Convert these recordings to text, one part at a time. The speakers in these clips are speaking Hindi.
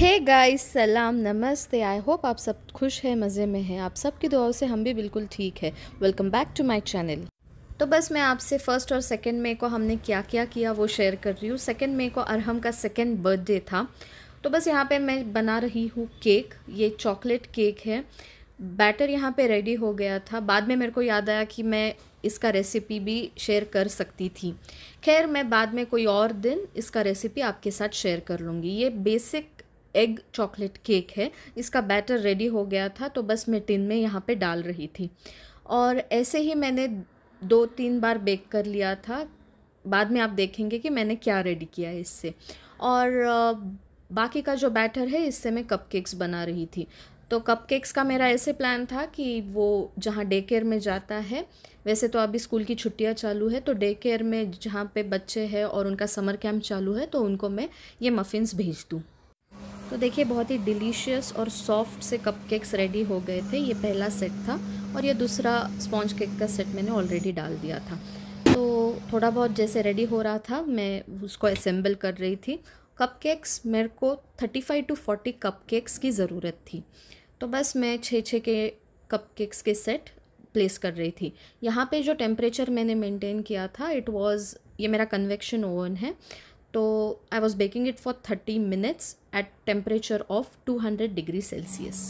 हे गाइस सलाम नमस्ते आई होप आप सब खुश हैं मज़े में हैं आप सब की दुआओं से हम भी बिल्कुल ठीक है welcome back to my channel तो बस मैं आपसे फ़र्स्ट और सेकेंड मई को हमने क्या क्या किया वो शेयर कर रही हूँ सेकेंड मई को अरहम का सेकेंड बर्थडे था तो बस यहाँ पे मैं बना रही हूँ केक ये चॉकलेट केक है बैटर यहाँ पर रेडी हो गया था बाद में मेरे को याद आया कि मैं इसका रेसिपी भी शेयर कर सकती थी खैर मैं बाद में कोई और दिन इसका रेसिपी आपके साथ शेयर कर लूँगी ये बेसिक एग चॉकलेट केक है इसका बैटर रेडी हो गया था तो बस मैं टिन में यहाँ पे डाल रही थी और ऐसे ही मैंने दो तीन बार बेक कर लिया था बाद में आप देखेंगे कि मैंने क्या रेडी किया है इससे और बाकी का जो बैटर है इससे मैं कपकेक्स बना रही थी तो कपकेक्स का मेरा ऐसे प्लान था कि वो जहाँ डे केयर में जाता है वैसे तो अभी स्कूल की छुट्टियाँ चालू है तो डे केयर में जहाँ पे बच्चे हैं और उनका समर कैंप चालू है तो उनको मैं ये मफ़िन्स भेज दूँ तो देखिए बहुत ही डिलीशियस और सॉफ्ट से कपकेक्स रेडी हो गए थे ये पहला सेट था और ये दूसरा स्पॉन्ज केक का सेट मैंने ऑलरेडी डाल दिया था तो थोड़ा बहुत जैसे रेडी हो रहा था मैं उसको असेंबल कर रही थी कपकेक्स मेरे को 35 टू 40 कपकेक्स की ज़रूरत थी तो बस मैं छः छः के कपकेक्स के सेट प्लेस कर रही थी यहाँ पे जो टेम्परेचर मैंने मेंटेन किया था इट वाज़ ये मेरा कन्वेक्शन ओवन है तो I was baking it for thirty minutes at temperature of two hundred degree Celsius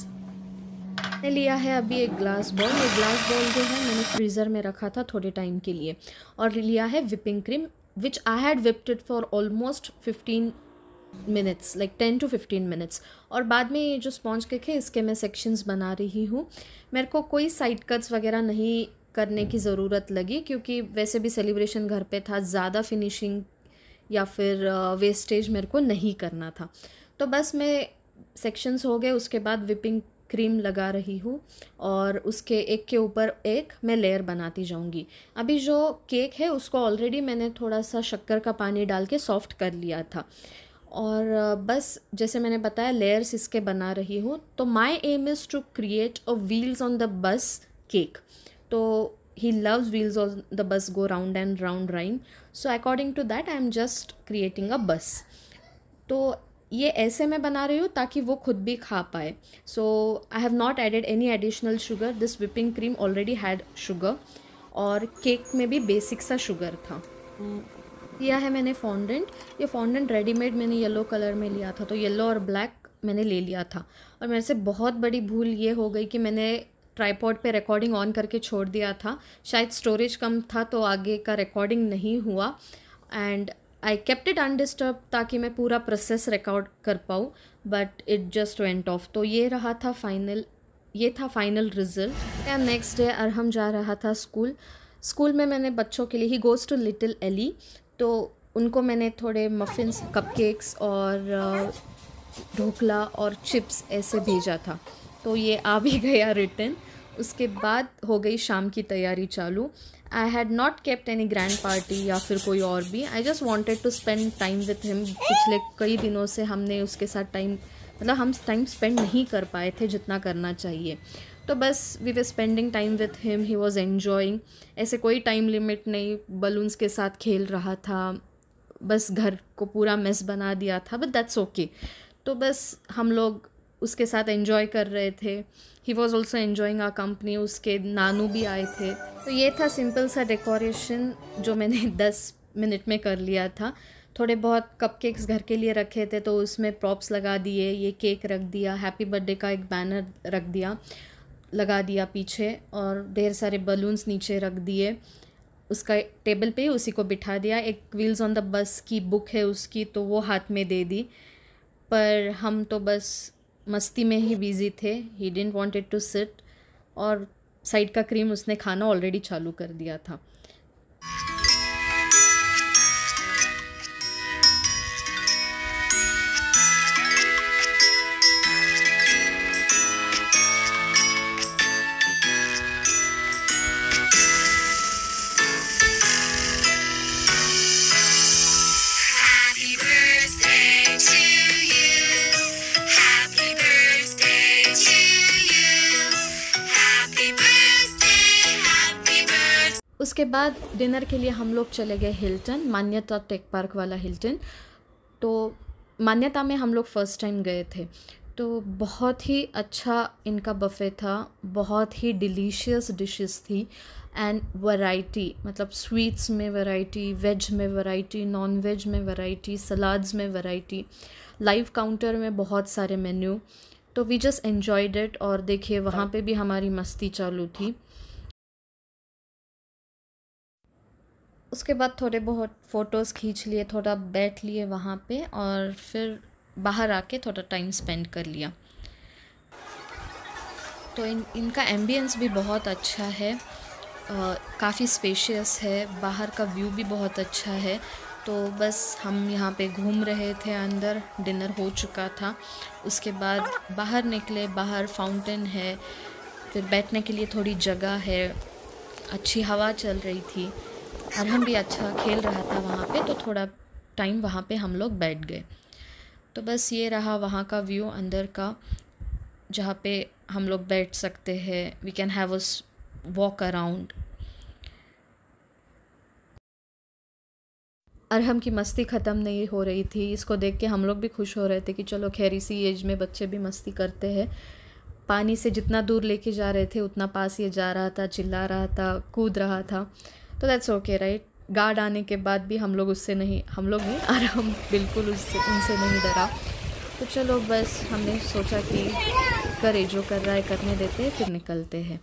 मैंने लिया है अभी एक ग्लास बॉल ये ग्लास बॉल जो है मैंने फ्रीज़र में रखा था थोड़े टाइम के लिए और लिया है whipping cream which I had whipped it for almost fifteen minutes like ten to fifteen minutes और बाद में ये जो स्पॉन्ज केक है इसके मैं सेक्शंस बना रही हूँ मेरे को कोई साइड कट्स वगैरह नहीं करने की ज़रूरत लगी क्योंकि वैसे भी सेलिब्रेशन घर पे था ज़्यादा फिनिशिंग या फिर वेस्टेज मेरे को नहीं करना था तो बस मैं सेक्शंस हो गए उसके बाद विपिंग क्रीम लगा रही हूँ और उसके एक के ऊपर एक मैं लेयर बनाती जाऊँगी अभी जो केक है उसको ऑलरेडी मैंने थोड़ा सा शक्कर का पानी डाल के सॉफ्ट कर लिया था और बस जैसे मैंने बताया लेयर्स इसके बना रही हूँ तो my aim is to create a wheels on the bus cake तो he loves wheels on the bus go round and round rhyme so according to that i am just creating a bus तो ये ऐसे मैं बना रही हूँ ताकि वो खुद भी खा पाए so I have not added any additional sugar this whipping cream already had sugar और केक में भी बेसिक सा शुगर था लिया है मैंने फॉन्डेंट ये फॉन्डेंट रेडीमेड मैंने येलो कलर में लिया था तो येलो और ब्लैक मैंने ले लिया था और मेरे से बहुत बड़ी भूल ये हो गई कि मैंने ट्राईपॉड पे रिकॉर्डिंग ऑन करके छोड़ दिया था शायद स्टोरेज कम था तो आगे का रिकॉर्डिंग नहीं हुआ and I kept it undisturbed ताकि मैं पूरा प्रोसेस रिकॉर्ड कर पाऊँ but it just went off तो ये रहा था फाइनल ये था final result and next day Arham जा रहा था स्कूल स्कूल में मैंने बच्चों के लिए ही गोज़ टू लिटिल एली तो उनको मैंने थोड़े मफिन्स कपकेक्स और uh, ढोकला और चिप्स ऐसे भेजा था तो ये आ भी गया रिटर्न उसके बाद हो गई शाम की तैयारी चालू I had not kept any grand party या फिर कोई और भी I just wanted to spend time with him पिछले कई दिनों से हमने उसके साथ टाइम मतलब हम टाइम स्पेंड नहीं कर पाए थे जितना करना चाहिए तो बस we were spending time with him he was enjoying ऐसे कोई टाइम लिमिट नहीं बलून्स के साथ खेल रहा था बस घर को पूरा मेस बना दिया था बट दैट्स ओके तो बस हम लोग उसके साथ एंजॉय कर रहे थे he was also enjoying a company उसके नानू भी आए थे तो ये था सिंपल सा डेकोरेशन जो मैंने दस मिनट में कर लिया था थोड़े बहुत कपकेक्स घर के लिए रखे थे तो उसमें प्रॉप्स लगा दिए ये केक रख दिया हैप्पी बर्थडे का एक बैनर रख दिया लगा दिया पीछे और ढेर सारे बलून्स नीचे रख दिए उसका टेबल पे उसी को बिठा दिया एक व्हील्स ऑन द बस की बुक है उसकी तो वो हाथ में दे दी पर हम तो बस मस्ती में ही बिज़ी थे he didn't wanted to sit और साइड का क्रीम उसने खाना ऑलरेडी चालू कर दिया था उसके बाद डिनर के लिए हम लोग चले गए हिल्टन मान्यता टेक पार्क वाला हिल्टन तो मान्यता में हम लोग फर्स्ट टाइम गए थे तो बहुत ही अच्छा इनका बफ़े था बहुत ही डिलीशियस डिशेस थी एंड वैरायटी मतलब स्वीट्स में वैरायटी वेज में वैरायटी नॉन वेज में वैरायटी सलाद्स में वैरायटी लाइव काउंटर में बहुत सारे मेन्यू तो वी जस्ट एन्जॉयड इट और देखिए वहाँ हाँ। पे भी हमारी मस्ती चालू थी उसके बाद थोड़े बहुत फ़ोटोज़ खींच लिए थोड़ा बैठ लिए वहाँ पे और फिर बाहर आके थोड़ा टाइम स्पेंड कर लिया तो इन इनका एम्बियंस भी बहुत अच्छा है काफ़ी स्पेशियस है बाहर का व्यू भी बहुत अच्छा है तो बस हम यहाँ पे घूम रहे थे अंदर डिनर हो चुका था उसके बाद बाहर निकले बाहर फाउंटेन है फिर बैठने के लिए थोड़ी जगह है अच्छी हवा चल रही थी और हम भी अच्छा खेल रहा था वहाँ पे तो थोड़ा टाइम वहाँ पे हम लोग बैठ गए तो बस ये रहा वहाँ का व्यू अंदर का जहाँ पे हम लोग बैठ सकते हैं we can have us walk around Arham की मस्ती ख़त्म नहीं हो रही थी इसको देख के हम लोग भी खुश हो रहे थे कि चलो खैर इसी एज में बच्चे भी मस्ती करते हैं पानी से जितना दूर लेके जा रहे थे उतना पास ये जा रहा था चिल्ला रहा था कूद रहा था तो दैट्स ओके राइट गार्ड आने के बाद भी हम लोग उससे नहीं हम लोग नहीं आराम बिल्कुल उससे उनसे नहीं डरा तो चलो बस हमने सोचा कि करे जो कर रहा है करने देते हैं फिर निकलते हैं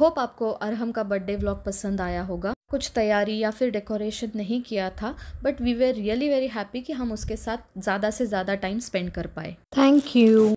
होप आपको अरहम का बर्थडे व्लॉग पसंद आया होगा कुछ तैयारी या फिर डेकोरेशन नहीं किया था but we were really very happy कि हम उसके साथ ज़्यादा से ज़्यादा टाइम स्पेंड कर पाए थैंक यू